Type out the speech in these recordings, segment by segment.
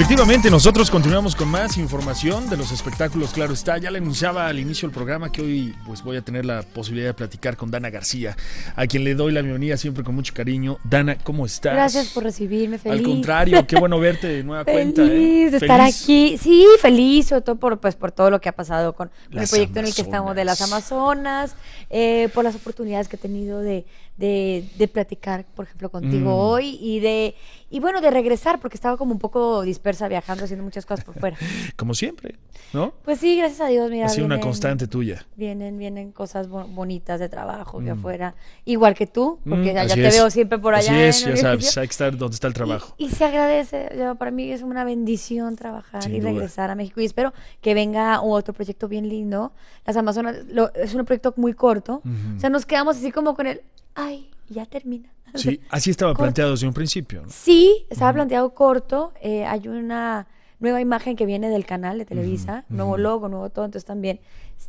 Efectivamente, nosotros continuamos con más información de los espectáculos, claro está. Ya le anunciaba al inicio del programa que hoy pues voy a tener la posibilidad de platicar con Dana García, a quien le doy la bienvenida siempre con mucho cariño. Dana, ¿cómo estás? Gracias por recibirme, feliz. Al contrario, qué bueno verte de nueva cuenta. ¿eh? Feliz de estar aquí. Sí, feliz, sobre todo por, pues, por todo lo que ha pasado con, el proyecto en el que estamos de las Amazonas, eh, por las oportunidades que he tenido de, de, de platicar, por ejemplo, contigo mm. hoy y de y bueno, de regresar, porque estaba como un poco dispersa viajando, haciendo muchas cosas por fuera. como siempre, ¿no? Pues sí, gracias a Dios, mira. Ha sido una constante tuya. Vienen, vienen cosas bonitas de trabajo de mm. afuera, igual que tú, porque mm, te veo siempre por allá. Sí, ya sabes, hay que estar donde está el trabajo. Y, se agradece, para mí es una bendición trabajar y regresar a México y espero que venga otro proyecto bien lindo. Las Amazonas es un proyecto muy corto, o sea, nos quedamos así como con el, ay, ya termina. Sí, así estaba planteado desde un principio. ¿no? Sí, estaba planteado corto. Eh, hay una nueva imagen que viene del canal de Televisa, nuevo logo, nuevo todo. Entonces también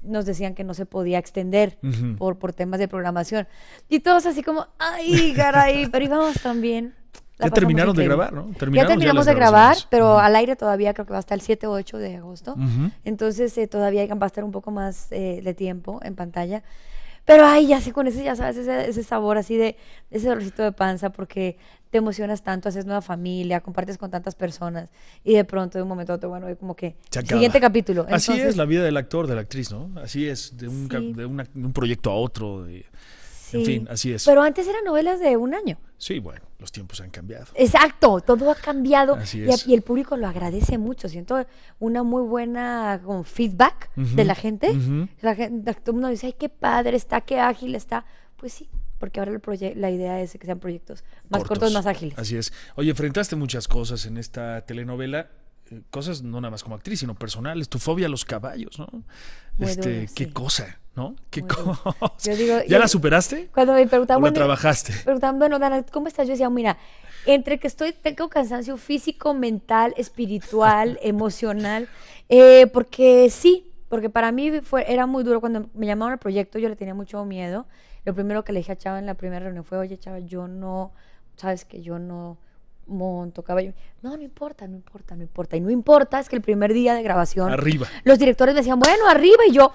nos decían que no se podía extender por, por temas de programación. Y todos así como, ay, caray, pero íbamos también. ya terminaron de grabar, ¿no? ya terminamos de grabar, pero al aire todavía creo que va hasta el 7 o 8 de agosto. Entonces eh, todavía va a estar un poco más eh, de tiempo en pantalla. Pero ay, ya sé, con ese, ya sabes ese, sabor así de ese dolorcito de panza porque te emocionas tanto, haces nueva familia, compartes con tantas personas y de pronto de un momento a otro, bueno, como que siguiente capítulo. así es la vida del actor, de la actriz, ¿no? Así es, de un, de un proyecto a otro. De, en fin, así es. Pero antes eran novelas de un año. Sí, bueno, los tiempos han cambiado. Exacto, todo ha cambiado Y, el público lo agradece mucho. Siento una muy buena feedback de la gente. la gente. Todo el mundo dice, ay, qué padre está, qué ágil está. Pues sí, porque ahora el la idea es que sean proyectos más cortos. más ágiles. Así es. Oye, enfrentaste muchas cosas en esta telenovela eh, cosas no nada más como actriz, sino personales, tu fobia a los caballos, ¿no? este, qué cosa. ¿no? ¿Qué ¿Ya la superaste? Cuando me trabajaste? preguntaban, bueno, Dana, ¿cómo estás? Yo decía, mira, entre que estoy, tengo cansancio físico, mental, espiritual, emocional, eh, porque sí, porque para mí fue, era muy duro. Cuando me llamaron al proyecto, yo le tenía mucho miedo. Lo primero que le dije a Chava en la primera reunión fue, oye, Chava, yo no, sabes que yo no monto, caballo. No, no importa, no importa, no importa. Y no importa, es que el primer día de grabación. Arriba. Los directores me decían, bueno, arriba. Y yo,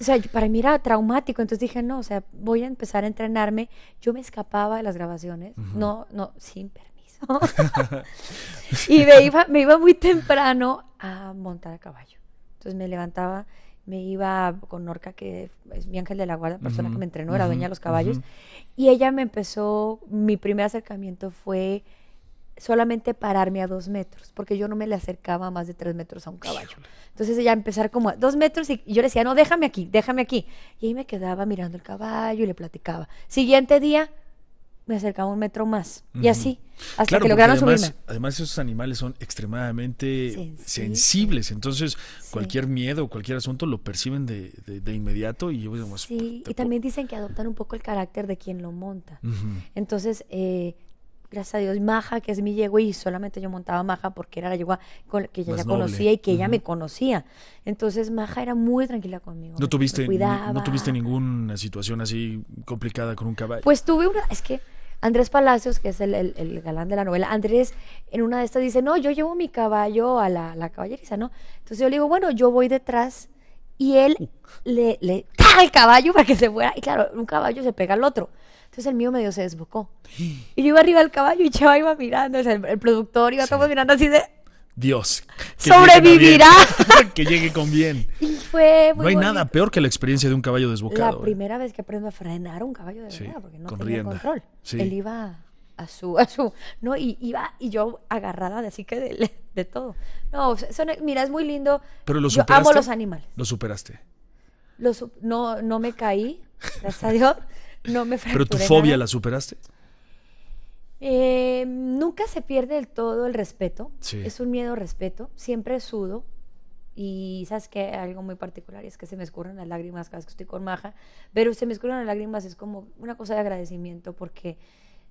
o sea, para mí era traumático. Entonces dije, no, o sea, voy a empezar a entrenarme. Yo me escapaba de las grabaciones. No, no, sin permiso. y me iba, me iba muy temprano a montar a caballo. Entonces me levantaba me iba con Norca, que es mi ángel de la guarda, persona que me entrenó, era dueña de los caballos, y ella me empezó, mi primer acercamiento fue solamente pararme a dos metros, porque yo no me le acercaba más de tres metros a un caballo. Entonces ya empezar como a dos metros y yo le decía, no, déjame aquí, déjame aquí. Y ahí me quedaba mirando el caballo y le platicaba. Siguiente día me acercaba un metro más y así, hasta que lograron además, subirme. Además esos animales son extremadamente sensibles, entonces cualquier miedo, cualquier asunto lo perciben de, de, de inmediato y digamos, pues, Sí, y también dicen que adoptan un poco el carácter de quien lo monta. Entonces... Eh, gracias a Dios, Maja, que es mi yegua, y solamente yo montaba Maja porque era la yegua que ella ya conocía y que ella me conocía. Entonces Maja era muy tranquila conmigo. ¿No tuviste, tuviste ninguna situación así complicada con un caballo? Pues tuve una, es que... Andrés Palacios, que es el, galán de la novela, Andrés en una de estas dice, no, yo llevo mi caballo a la, caballeriza, ¿no? Entonces yo le digo, bueno, yo voy detrás y él uh. le, le ¡ah! el caballo para que se fuera. Y claro, un caballo se pega al otro. Entonces el mío medio se desbocó. Y yo iba arriba al caballo y Chava iba mirando, el, productor iba sí. mirando así de... Dios. ¡Sobrevivirá! que llegue con bien. Y fue No hay nada peor que la experiencia de un caballo desbocado. La ¿eh? primera vez que aprendo a frenar un caballo de porque no control. Él iba a su, a su, no, y iba, y yo agarrada de así que de, todo. No, mira, es muy lindo. Pero lo superaste. amo los animales. Lo superaste. no, no me caí, gracias a Dios. ¿Pero tu fobia la superaste? Eh, nunca se pierde del todo el respeto. Es un miedo respeto. Siempre sudo. Y sabes que algo muy particular es que se me escurren las lágrimas cada vez que estoy con Maja. Pero se me escurren las lágrimas es como una cosa de agradecimiento porque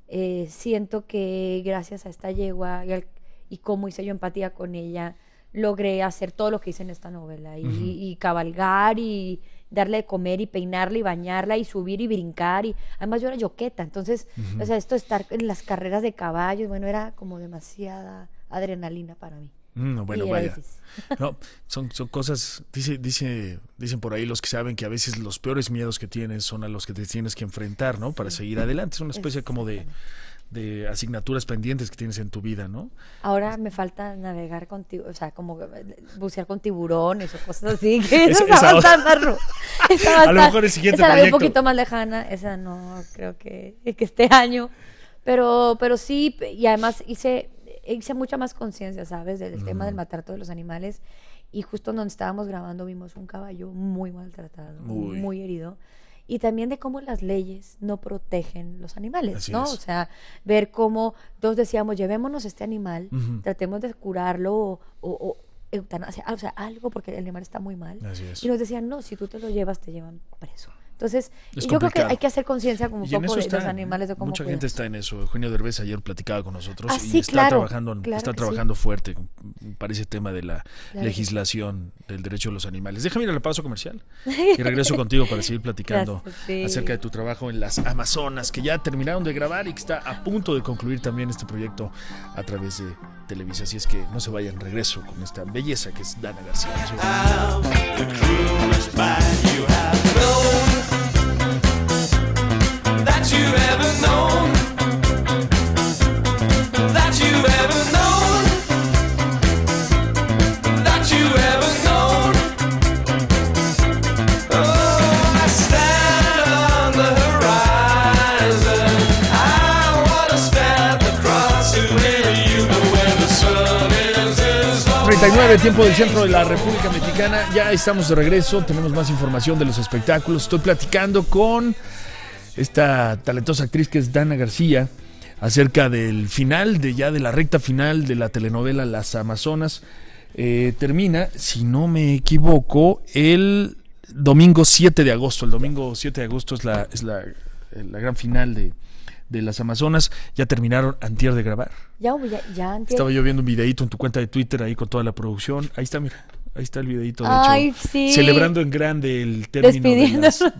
eh, siento que gracias a esta yegua y, como cómo hice yo empatía con ella, logré hacer todo lo que hice en esta novela y cabalgar y, darle de comer y peinarla y bañarla y subir y brincar. y Además yo era yoqueta, entonces, o sea, esto de estar en las carreras de caballos, bueno, era como demasiada adrenalina para mí. Mm, no, bueno, vaya. son, son cosas, dice, dice, dicen por ahí los que saben que a veces los peores miedos que tienes son a los que te tienes que enfrentar, ¿no? Para seguir adelante. Es una especie como de, de, asignaturas pendientes que tienes en tu vida, ¿no? Ahora me falta navegar contigo, o sea, como bucear con tiburones o cosas así, que es, a, lo mejor el siguiente esa proyecto. la un poquito más lejana, esa no creo que, que este año. Pero, pero sí, y además hice, hice mucha más conciencia, ¿sabes? Del tema del maltrato todos los animales. Y justo donde estábamos grabando vimos un caballo muy maltratado, muy herido y también de cómo las leyes no protegen los animales, ¿no? O sea, ver cómo todos decíamos, llevémonos este animal, tratemos de curarlo o, o sea, algo porque el animal está muy mal. Y nos decían, no, si tú te lo llevas, te llevan preso. Entonces, yo creo que hay que hacer conciencia como un poco de los animales de cómo Mucha gente está en eso. Eugenio Derbez ayer platicaba con nosotros ah, y está trabajando, está trabajando fuerte para ese tema de la legislación del derecho de los animales. Déjame ir al paso comercial y regreso contigo para seguir platicando acerca de tu trabajo en las Amazonas, que ya terminaron de grabar y que está a punto de concluir también este proyecto a través de Televisa. Así es que no se vayan, regreso con esta belleza que es Dana García. tiempo del centro de la República Mexicana. Ya estamos de regreso, tenemos más información de los espectáculos. Estoy platicando con esta talentosa actriz que es Dana García acerca del final, de ya de la recta final de la telenovela Las Amazonas. Eh, termina, si no me equivoco, el domingo 7 de agosto. El domingo 7 de agosto es la, es la eh, gran final de, de las Amazonas. Ya terminaron antes de grabar. Ya, ya Estaba yo viendo un videito en tu cuenta de Twitter ahí con toda la producción. Ahí está, mira. Ahí está el videito, de hecho, celebrando en grande el término de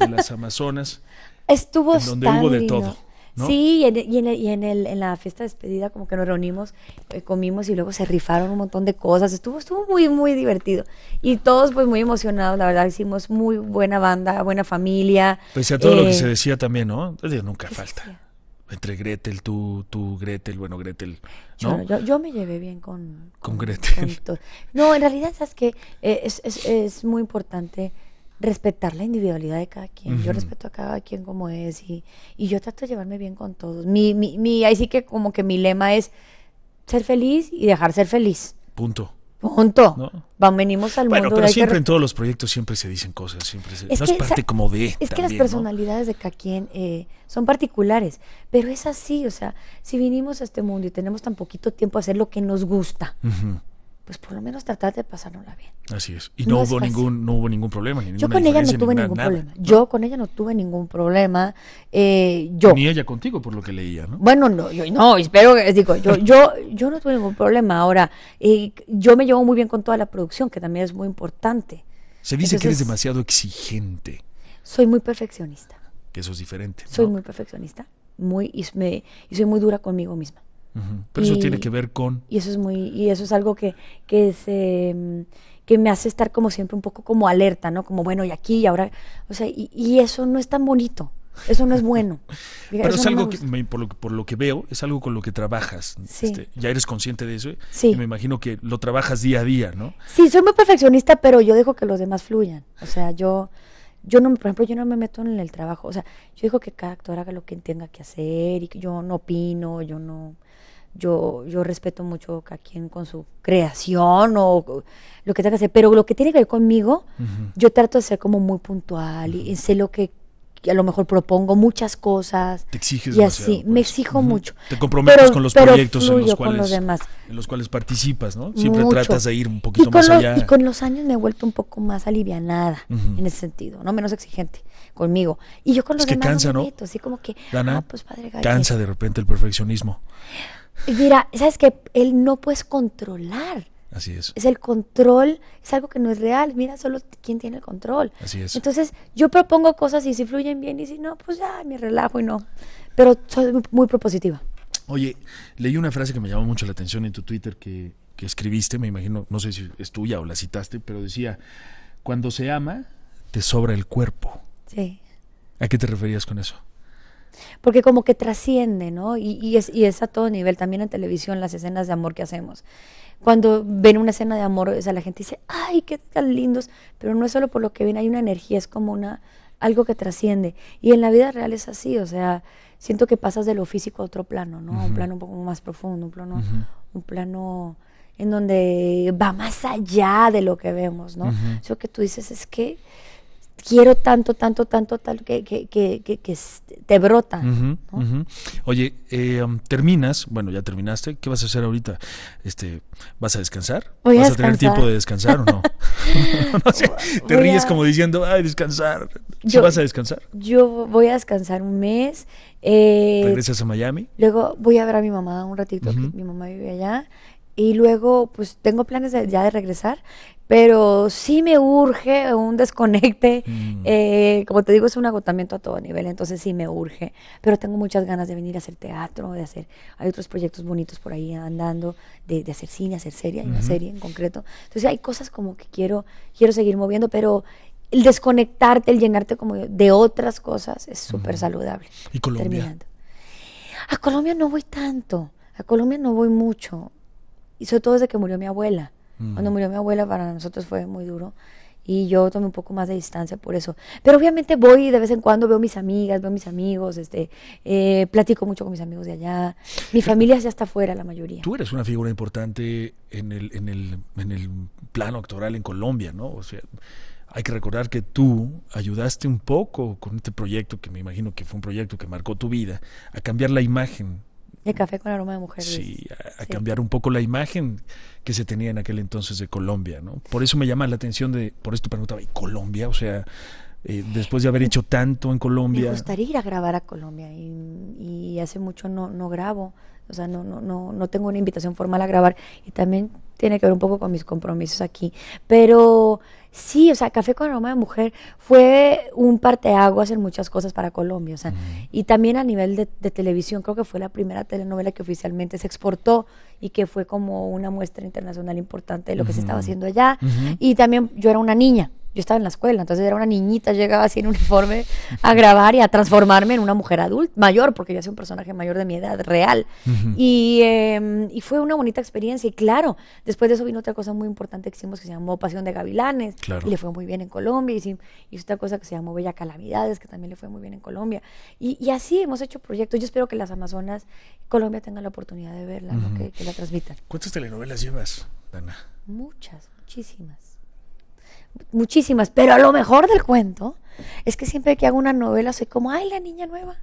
las, Amazonas. Estuvo donde hubo de todo. Sí, y, en, el, en, la fiesta de despedida como que nos reunimos, eh, comimos y luego se rifaron un montón de cosas. Estuvo, estuvo muy, muy divertido. Y todos pues muy emocionados, la verdad, hicimos muy buena banda, buena familia. Pese a todo lo que eh, se decía también, ¿no? Nunca falta entre Gretel, tú, tú, Gretel, bueno, Gretel. ¿no? Yo, yo, me llevé bien con, con, Gretel. no, en realidad, sabes que eh, es, muy importante respetar la individualidad de cada quien. Yo respeto a cada quien como es y, y, yo trato de llevarme bien con todos. mi, mi, ahí sí que como que mi lema es ser feliz y dejar ser feliz. Punto. Punto. venimos al bueno, Pero siempre en todos los proyectos siempre se dicen cosas, siempre es no es parte como de. Es que las personalidades de cada quien eh, son particulares, pero es así, o sea, si vinimos a este mundo y tenemos tan poquito tiempo a hacer lo que nos gusta, pues por lo menos tratar de pasárnosla bien. Así es. Y no, hubo ningún no hubo ningún problema. yo con ella no tuve ningún problema. Yo con ella no tuve ningún problema. yo. Ni ella contigo, por lo que leía, ¿no? Bueno, no, no, espero que digo, yo, yo, no tuve ningún problema. Ahora, eh, yo me llevo muy bien con toda la producción, que también es muy importante. Se dice que eres demasiado exigente. Soy muy perfeccionista. Que eso es diferente. Soy muy perfeccionista, muy y soy muy dura conmigo misma. Pero eso tiene que ver con... Y eso es muy, y eso es algo que, que se mm, que me hace estar como siempre un poco como alerta, ¿no? Como bueno, y aquí y ahora, o sea, y, eso no es tan bonito. Eso no es bueno. Pero es algo que, por, lo, que veo, es algo con lo que trabajas. Este, ya eres consciente de eso. ¿eh? Sí. Y me imagino que lo trabajas día a día, ¿no? Sí, soy muy perfeccionista, pero yo dejo que los demás fluyan. O sea, yo, yo no, por ejemplo, yo no me meto en el trabajo, o sea, yo digo que cada actor haga lo que tenga que hacer y que yo no opino, yo no, yo, yo respeto mucho a quien con su creación o, lo que tenga que hacer, pero lo que tiene que ver conmigo, yo trato de ser como muy puntual y, sé lo que a lo mejor propongo muchas cosas. Te exiges y así, me exijo mucho. Te comprometes con los proyectos en los, cuales, en los cuales participas, ¿no? Siempre tratas de ir un poquito más allá. Y con los años me he vuelto un poco más alivianada en ese sentido, no menos exigente conmigo. Y yo con los es que cansa, no, así como que, Dana, ah, pues padre Cansa de repente el perfeccionismo. Mira, sabes que él no puedes controlar Así es. Es el control, es algo que no es real. Mira solo quién tiene el control. Así es. Entonces, yo propongo cosas y si fluyen bien y si no, pues ya me relajo y no. Pero soy muy propositiva. Oye, leí una frase que me llamó mucho la atención en tu Twitter que, escribiste, me imagino, no sé si es tuya o la citaste, pero decía, cuando se ama, te sobra el cuerpo. Sí. ¿A qué te referías con eso? porque como que trasciende, ¿no? Y, es, y es a todo nivel, también en televisión, las escenas de amor que hacemos. Cuando ven una escena de amor, o sea, la gente dice, ay, qué tan lindos, pero no es solo por lo que ven, hay una energía, es como una, algo que trasciende. Y en la vida real es así, o sea, siento que pasas de lo físico a otro plano, ¿no? Un plano un poco más profundo, un plano, un plano en donde va más allá de lo que vemos, ¿no? Eso que tú dices es que quiero tanto, tanto, tanto, tal, que, que, que, que te brota. Oye, eh, um, terminas, bueno, ya terminaste, ¿qué vas a hacer ahorita? Este, ¿Vas a descansar? ¿Vas a, tener tiempo de descansar o no? te ríes como diciendo, ay, descansar. ¿Sí ¿Vas a descansar? Yo voy a descansar un mes. Eh, ¿Regresas a Miami? Luego voy a ver a mi mamá un ratito, mi mamá vive allá y luego pues tengo planes ya de regresar, pero sí me urge un desconecte, mm. eh, como te digo es un agotamiento a todo nivel, entonces sí me urge, pero tengo muchas ganas de venir a hacer teatro, de hacer, hay otros proyectos bonitos por ahí andando, de, hacer cine, hacer serie, hay una serie en concreto, entonces hay cosas como que quiero, quiero seguir moviendo, pero el desconectarte, el llenarte como de otras cosas es súper saludable. ¿Y Colombia? Terminando. A Colombia no voy tanto, a Colombia no voy mucho y sobre todo desde que murió mi abuela. Cuando murió mi abuela para nosotros fue muy duro y yo tomé un poco más de distancia por eso. Pero obviamente voy de vez en cuando, veo mis amigas, veo mis amigos, este, eh, platico mucho con mis amigos de allá. Mi eh, familia ya está fuera, la mayoría. Tú eres una figura importante en el, en el, en el plano actoral en Colombia, ¿no? O sea, hay que recordar que tú ayudaste un poco con este proyecto, que me imagino que fue un proyecto que marcó tu vida, a cambiar la imagen el café con aroma de mujer. Sí, a, cambiar un poco la imagen que se tenía en aquel entonces de Colombia, ¿no? Por eso me llama la atención de, por esto preguntaba, ¿y Colombia? O sea, eh, después de haber hecho tanto en Colombia. Me gustaría ir a grabar a Colombia y, y hace mucho no, no grabo. O sea, no, no, no, no tengo una invitación formal a grabar y también tiene que ver un poco con mis compromisos aquí. Pero sí, o sea, Café con Aroma de Mujer fue un parteaguas en muchas cosas para Colombia. O sea, Y también a nivel de, televisión, creo que fue la primera telenovela que oficialmente se exportó y que fue como una muestra internacional importante de lo que se estaba haciendo allá. Y también yo era una niña yo estaba en la escuela, entonces era una niñita, llegaba así en uniforme a grabar y a transformarme en una mujer adulta, mayor, porque yo soy un personaje mayor de mi edad, real. Em, y, fue una bonita experiencia. Y claro, después de eso vino otra cosa muy importante que hicimos que se llamó Pasión de Gavilanes, y le fue muy bien en Colombia. Y hizo otra cosa que se llamó Bella Calamidades, que también le fue muy bien en Colombia. Y, así hemos hecho proyectos. Yo espero que las Amazonas, Colombia, tengan la oportunidad de verla, que, que la transmitan. ¿Cuántas telenovelas llevas, Dana? Muchas, muchísimas muchísimas, pero a lo mejor del cuento es que siempre que hago una novela soy como, ay, la niña nueva.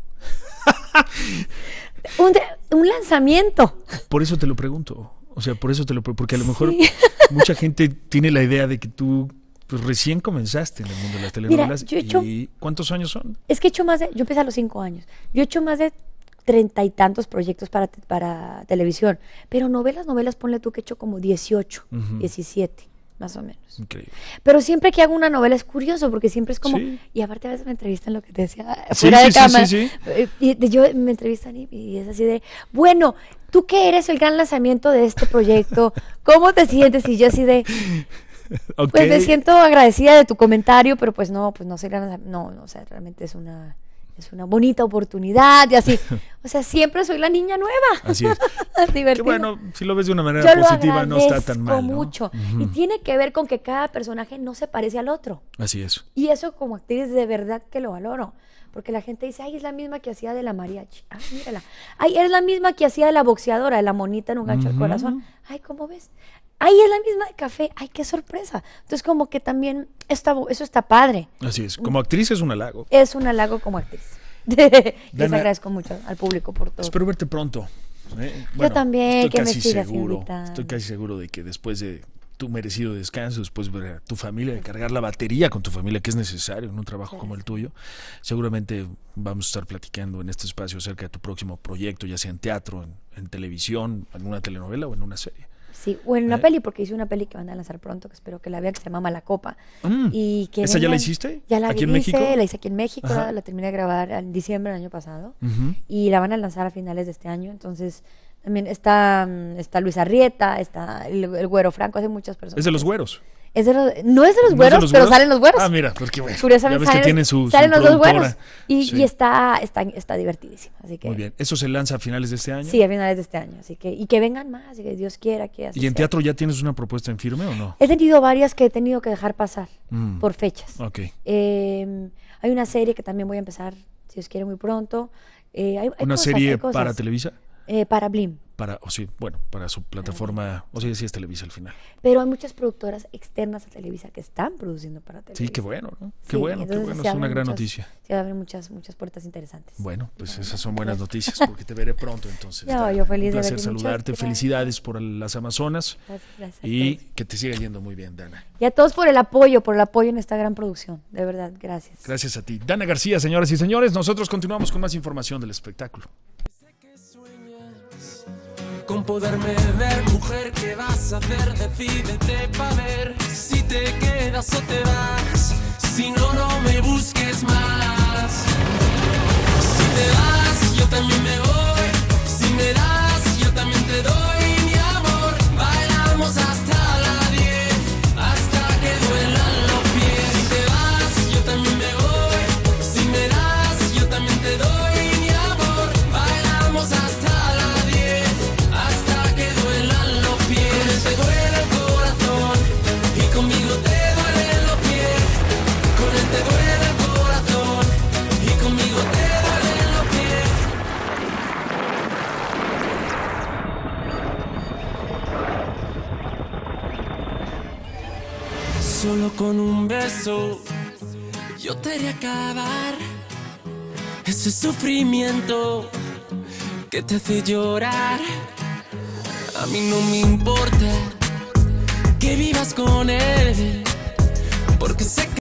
un, lanzamiento. Por eso te lo pregunto. O sea, por eso te lo porque a lo mejor mucha gente tiene la idea de que tú pues, recién comenzaste en el mundo de las telenovelas. ¿Y cuántos años son? Es que he hecho más de, yo empecé a los cinco años. Yo he hecho más de treinta y tantos proyectos para, televisión, pero novelas, novelas, ponle tú que he hecho como 18, 17 más o menos. Pero siempre que hago una novela es curioso, porque siempre es como, y aparte a veces me entrevistan lo que te decía fuera sí, de sí, cámara. Y yo me entrevistan y, es así de, bueno, tú qué eres el gran lanzamiento de este proyecto, ¿cómo te sientes? Y yo así de. Pues me siento agradecida de tu comentario, pero pues no, pues no soy gran no, no, o sea, realmente es una es una bonita oportunidad y así. O sea, siempre soy la niña nueva. Así es. Divertido. bueno, si lo ves de una manera positiva, no está tan mal. mucho. Y tiene que ver con que cada personaje no se parece al otro. Así es. Y eso como actriz de verdad que lo valoro. Porque la gente dice, ay, es la misma que hacía de la mariachi. Ay, mírala. Ay, es la misma que hacía de la boxeadora, de la monita en un gancho al corazón. Ay, ¿cómo ves? ¡Ay, es la misma de café. Ay, qué sorpresa. Entonces, como que también está, eso está padre. Así es. Como actriz es un halago. Es un halago como actriz. Les agradezco mucho al público por todo. Espero verte pronto. ¿eh? Yo también, estoy que me seguro, Estoy casi seguro de que después de tu merecido descanso, después ver a tu familia, de cargar la batería con tu familia, que es necesario en un trabajo como el tuyo. Seguramente vamos a estar platicando en este espacio acerca de tu próximo proyecto, ya sea en teatro, en televisión, en una telenovela o en una serie. Sí, o en una eh. peli, porque hice una peli que van a lanzar pronto, que espero que la vean, que se llama la Copa. Mm. Y ¿Esa ya la hiciste? Ya la ¿Aquí en hice, México? la hice aquí en México, la, terminé de grabar en diciembre del año pasado. Y la van a lanzar a finales de este año, entonces... También está, mm, está Luis Arrieta, está el, el Güero Franco, hace muchas personas. ¿Es de los Güeros? Es de no es de los güeros, pero salen los güeros. Ah, mira, porque pues bueno, Curiosamente que tienen su, salen los dos güeros. Y, está, está, divertidísimo. Muy bien. ¿Eso se lanza a finales de este año? Sí, a finales de este año. Así y que vengan más, que Dios quiera que así ¿Y en teatro ya tienes una propuesta en firme o no? He tenido varias que he tenido que dejar pasar mm. por fechas. Ok. Em, hay una serie que también voy a empezar, si Dios quiere, muy pronto. Eh, ¿Una serie para Televisa? Eh, para Blim. Para, o sí, bueno, para su plataforma, o sí, sí es Televisa al final. Pero hay muchas productoras externas a Televisa que están produciendo para Televisa. Sí, qué bueno, ¿no? Qué bueno, qué bueno, es una gran noticia. Se abren muchas, muchas puertas interesantes. Bueno, pues esas son buenas noticias, porque te veré pronto entonces. no, yo feliz un placer saludarte, felicidades por las Amazonas. Gracias, gracias, y que te siga yendo muy bien, Dana. Y a todos por el apoyo, por el apoyo en esta gran producción, de verdad, gracias. Gracias a ti. Dana García, señoras y señores, nosotros continuamos con más información del espectáculo con poderme ver. Mujer, ¿qué vas a hacer? Decídete pa' ver si te quedas o te vas. Si no, no me busques más. Si te vas, yo también me voy. con un beso yo te haré acabar ese sufrimiento que te hace llorar. A mí no me importa que vivas con él, porque sé